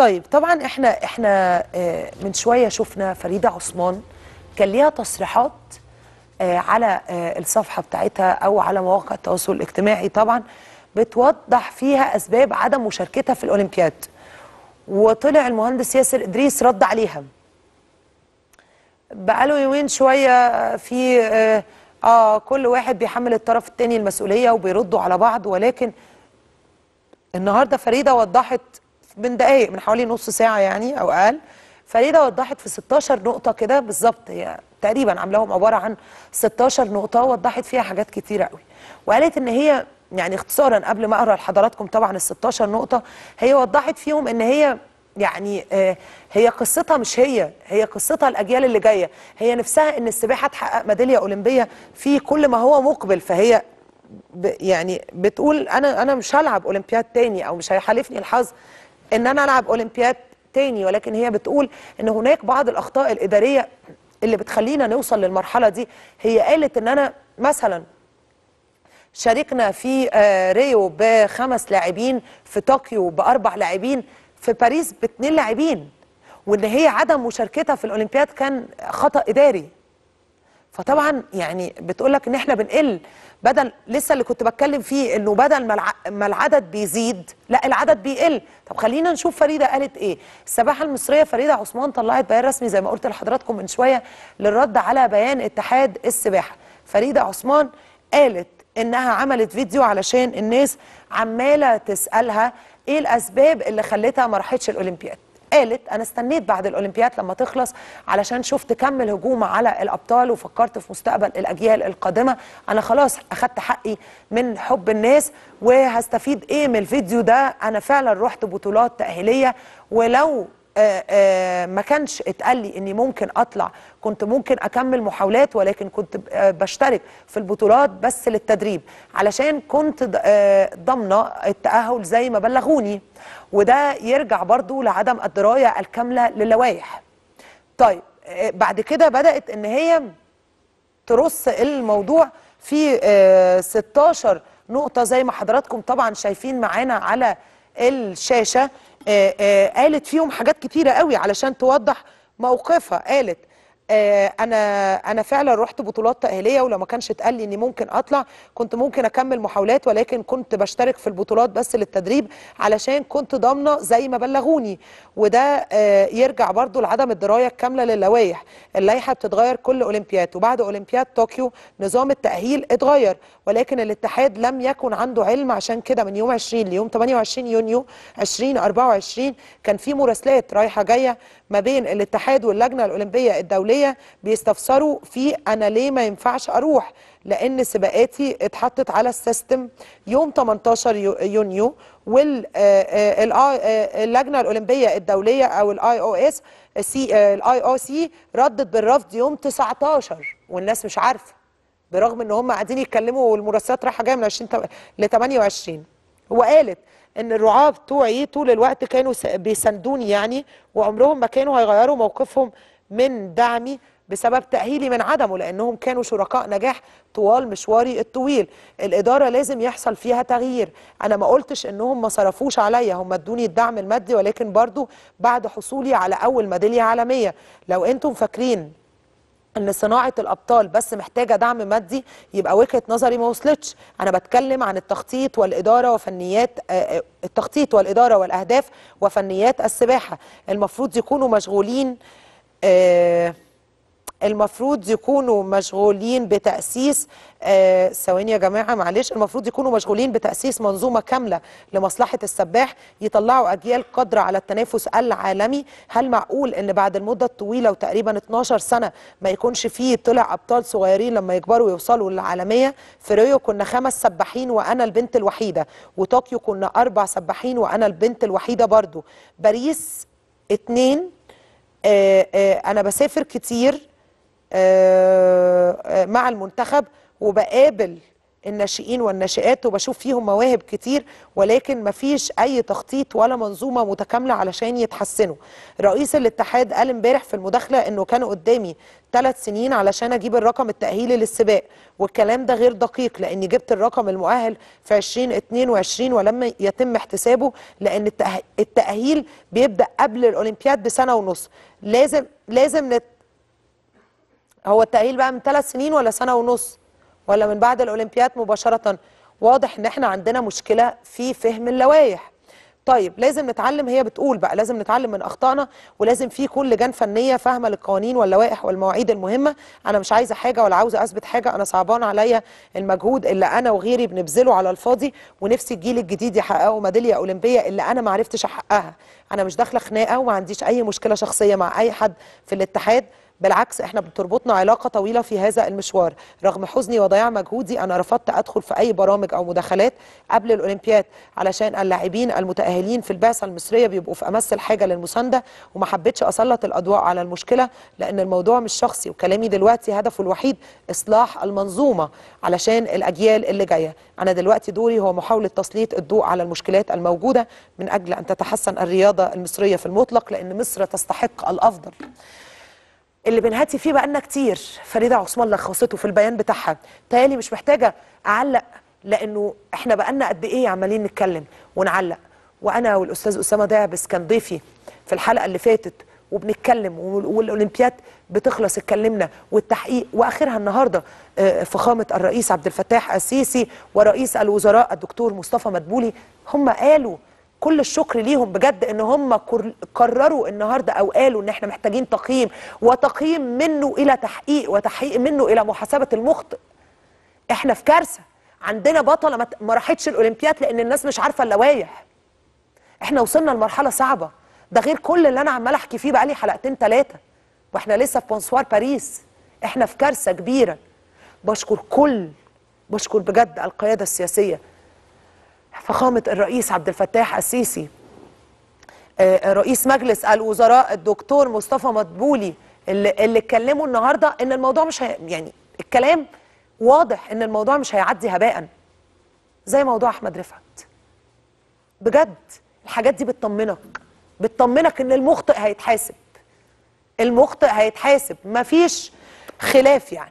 طيب طبعا احنا احنا آه، من شويه شفنا فريده عثمان كان ليها تصريحات آه، على آه، الصفحه بتاعتها او على مواقع التواصل الاجتماعي طبعا بتوضح فيها اسباب عدم مشاركتها في الاولمبياد وطلع المهندس ياسر ادريس رد عليها بقاله يومين شويه في آه, اه كل واحد بيحمل الطرف الثاني المسؤوليه وبيردوا على بعض ولكن النهارده فريده وضحت من دقائق من حوالي نص ساعه يعني او اقل فريده وضحت في 16 نقطه كده بالظبط هي تقريبا عاملاهم عباره عن 16 نقطه وضحت فيها حاجات كتيره قوي وقالت ان هي يعني اختصارا قبل ما اقرا لحضراتكم طبعا ال 16 نقطه هي وضحت فيهم ان هي يعني آه، هي قصتها مش هي هي قصتها الاجيال اللي جايه هي نفسها ان السباحه تحقق ميداليه اولمبيه في كل ما هو مقبل فهي يعني بتقول انا انا مش هلعب اولمبياد تاني او مش هيحالفني الحظ ان انا العب اولمبياد تاني ولكن هي بتقول ان هناك بعض الاخطاء الاداريه اللي بتخلينا نوصل للمرحله دي هي قالت ان انا مثلا شاركنا في آه، ريو بخمس لاعبين في طوكيو باربع لاعبين في باريس باثنين لاعبين وان هي عدم مشاركتها في الاولمبياد كان خطا اداري فطبعا يعني بتقول لك ان احنا بنقل بدل لسه اللي كنت بتكلم فيه انه بدل ما العدد بيزيد لا العدد بيقل طب خلينا نشوف فريده قالت ايه السباحه المصريه فريده عثمان طلعت بيان رسمي زي ما قلت لحضراتكم من شويه للرد على بيان اتحاد السباحه فريده عثمان قالت انها عملت فيديو علشان الناس عماله تسالها ايه الاسباب اللي خلتها ما راحتش الاولمبياد قالت انا استنيت بعد الاولمبياد لما تخلص علشان شفت كم الهجوم على الابطال وفكرت في مستقبل الاجيال القادمه انا خلاص اخدت حقي من حب الناس وهستفيد ايه من الفيديو ده انا فعلا رحت بطولات تاهيليه ولو آه، آه، ما كانش اتقال لي اني ممكن اطلع كنت ممكن اكمل محاولات ولكن كنت آه، بشترك في البطولات بس للتدريب علشان كنت ضامنه التاهل زي ما بلغوني وده يرجع برضو لعدم الدرايه الكامله للوائح طيب بعد كده بدات ان هي ترص الموضوع في 16 نقطه زي ما حضراتكم طبعا شايفين معانا على الشاشه آه، آه، قالت فيهم حاجات كتيره قوي علشان توضح موقفها قالت آه، انا انا فعلا رحت بطولات تاهيليه ولو ما كانش اتقال لي اني ممكن اطلع كنت ممكن اكمل محاولات ولكن كنت بشترك في البطولات بس للتدريب علشان كنت ضامنه زي ما بلغوني وده آه، يرجع برضو لعدم الدرايه الكامله للوائح اللائحه بتتغير كل اولمبياد وبعد اولمبياد طوكيو نظام التاهيل اتغير ولكن الاتحاد لم يكن عنده علم عشان كده من يوم 20 ليوم 28 يونيو 2024 كان في مراسلات رايحه جايه ما بين الاتحاد واللجنه الاولمبيه الدوليه بيستفسروا في انا ليه ما ينفعش اروح لان سباقاتي اتحطت على السيستم يوم 18 يونيو واللجنه آه، آه، آه، الاولمبيه الدوليه او الاي او اس الاي او سي ردت بالرفض يوم 19 والناس مش عارفه برغم ان هم قاعدين يتكلموا والمراسلات رايحه جايه من 20 ل 28 وقالت ان الرعاه بتوعي إيه طول الوقت كانوا بيساندوني يعني وعمرهم ما كانوا هيغيروا موقفهم من دعمي بسبب تأهيلي من عدمه لأنهم كانوا شركاء نجاح طوال مشواري الطويل الإدارة لازم يحصل فيها تغيير أنا ما قلتش إنهم ما صرفوش عليا هم ادوني الدعم المادي ولكن برضو بعد حصولي على أول ميدالية عالمية لو أنتم فاكرين ان صناعه الابطال بس محتاجه دعم مادي يبقى وجهه نظري ما وصلتش انا بتكلم عن التخطيط والاداره وفنيات آه، آه، التخطيط والاداره والاهداف وفنيات السباحه المفروض يكونوا مشغولين آه، المفروض يكونوا مشغولين بتأسيس آه، ثواني آه يا جماعة معلش المفروض يكونوا مشغولين بتأسيس منظومة كاملة لمصلحة السباح يطلعوا أجيال قادرة على التنافس العالمي هل معقول أن بعد المدة الطويلة وتقريبا 12 سنة ما يكونش فيه طلع أبطال صغيرين لما يكبروا يوصلوا للعالمية في ريو كنا خمس سباحين وأنا البنت الوحيدة وطوكيو كنا أربع سباحين وأنا البنت الوحيدة برضو باريس اتنين آه آه أنا بسافر كتير آه، آه، مع المنتخب وبقابل الناشئين والناشئات وبشوف فيهم مواهب كتير ولكن مفيش اي تخطيط ولا منظومه متكامله علشان يتحسنوا. رئيس الاتحاد قال امبارح في المداخله انه كان قدامي ثلاث سنين علشان اجيب الرقم التاهيلي للسباق والكلام ده غير دقيق لاني جبت الرقم المؤهل في 2022 ولم يتم احتسابه لان التاهيل بيبدا قبل الاولمبياد بسنه ونص. لازم لازم نت هو التأهيل بقى من ثلاث سنين ولا سنة ونص ولا من بعد الأولمبياد مباشرة واضح ان احنا عندنا مشكلة في فهم اللوائح طيب لازم نتعلم هي بتقول بقى لازم نتعلم من اخطائنا ولازم في كل لجان فنيه فاهمه للقوانين واللوائح والمواعيد المهمه انا مش عايزه حاجه ولا عاوزه اثبت حاجه انا صعبان عليا المجهود اللي انا وغيري بنبذله على الفاضي ونفسي الجيل الجديد يحققوا ميداليه اولمبيه اللي انا ما عرفتش احققها انا مش داخله خناقه وما عنديش اي مشكله شخصيه مع اي حد في الاتحاد بالعكس احنا بتربطنا علاقه طويله في هذا المشوار رغم حزني وضياع مجهودي انا رفضت ادخل في اي برامج او مداخلات قبل الاولمبياد علشان اللاعبين المتاهلين في البعثه المصريه بيبقوا في امس الحاجه للمسانده وما حبيتش اسلط الاضواء على المشكله لان الموضوع مش شخصي وكلامي دلوقتي هدفه الوحيد اصلاح المنظومه علشان الاجيال اللي جايه انا دلوقتي دوري هو محاوله تسليط الضوء على المشكلات الموجوده من اجل ان تتحسن الرياضه المصريه في المطلق لان مصر تستحق الافضل اللي بنهاتي فيه بقالنا كتير فريده عثمان لخصته في البيان بتاعها تالي مش محتاجه اعلق لانه احنا بقالنا قد ايه عمالين نتكلم ونعلق وانا والاستاذ اسامه دعبس كان ضيفي في الحلقه اللي فاتت وبنتكلم والاولمبياد بتخلص اتكلمنا والتحقيق واخرها النهارده آه، فخامه الرئيس عبد الفتاح السيسي ورئيس الوزراء الدكتور مصطفى مدبولي هم قالوا كل الشكر ليهم بجد ان هم قرروا النهارده او قالوا ان احنا محتاجين تقييم وتقييم منه الى تحقيق وتحقيق منه الى محاسبه المخطئ احنا في كارثه عندنا بطله ما راحتش الاولمبياد لان الناس مش عارفه اللوايح احنا وصلنا لمرحله صعبه ده غير كل اللي انا عمال احكي فيه بقالي حلقتين ثلاثه واحنا لسه في بونسوار باريس احنا في كارثه كبيره بشكر كل بشكر بجد القياده السياسيه فخامه الرئيس عبد الفتاح السيسي آه، رئيس مجلس الوزراء الدكتور مصطفى مدبولي اللي, اللي اتكلموا النهارده ان الموضوع مش هي يعني الكلام واضح ان الموضوع مش هيعدي هباء زي موضوع احمد رفعت بجد الحاجات دي بتطمنك بتطمنك ان المخطئ هيتحاسب المخطئ هيتحاسب مفيش خلاف يعني